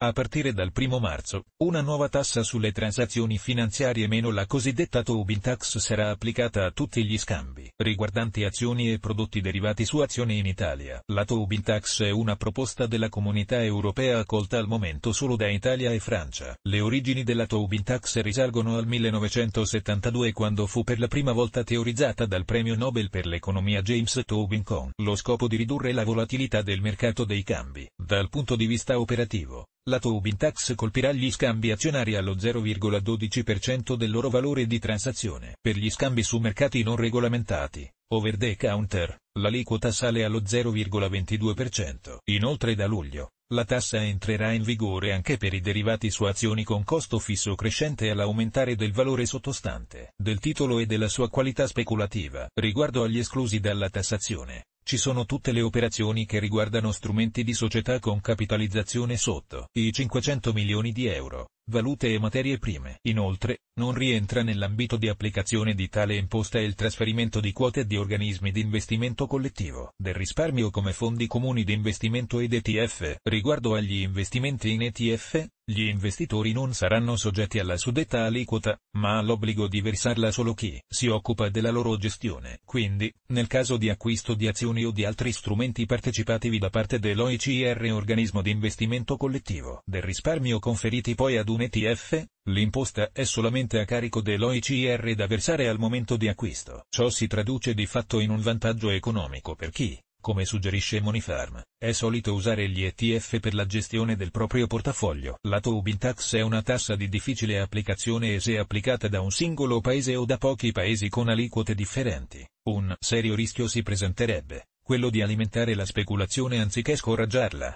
A partire dal 1 marzo, una nuova tassa sulle transazioni finanziarie meno la cosiddetta Tobin Tax sarà applicata a tutti gli scambi riguardanti azioni e prodotti derivati su azioni in Italia. La Tobin Tax è una proposta della comunità europea accolta al momento solo da Italia e Francia. Le origini della Tobin Tax risalgono al 1972 quando fu per la prima volta teorizzata dal premio Nobel per l'economia James Tobin con lo scopo di ridurre la volatilità del mercato dei cambi. Dal punto di vista operativo, la Tobin Tax colpirà gli scambi azionari allo 0,12% del loro valore di transazione. Per gli scambi su mercati non regolamentati, over the counter, l'aliquota sale allo 0,22%. Inoltre da luglio, la tassa entrerà in vigore anche per i derivati su azioni con costo fisso crescente all'aumentare del valore sottostante del titolo e della sua qualità speculativa. Riguardo agli esclusi dalla tassazione, ci sono tutte le operazioni che riguardano strumenti di società con capitalizzazione sotto i 500 milioni di euro, valute e materie prime. Inoltre, non rientra nell'ambito di applicazione di tale imposta il trasferimento di quote di organismi di investimento collettivo, del risparmio come fondi comuni di investimento ed ETF. Riguardo agli investimenti in ETF, gli investitori non saranno soggetti alla suddetta aliquota, ma all'obbligo di versarla solo chi si occupa della loro gestione. Quindi, nel caso di acquisto di azioni o di altri strumenti partecipativi da parte dell'OICR organismo di investimento collettivo del risparmio conferiti poi ad un ETF, l'imposta è solamente a carico dell'OICR da versare al momento di acquisto. Ciò si traduce di fatto in un vantaggio economico per chi come suggerisce Monifarm, è solito usare gli ETF per la gestione del proprio portafoglio. La Tobin Tax è una tassa di difficile applicazione e se applicata da un singolo paese o da pochi paesi con aliquote differenti, un serio rischio si presenterebbe, quello di alimentare la speculazione anziché scoraggiarla.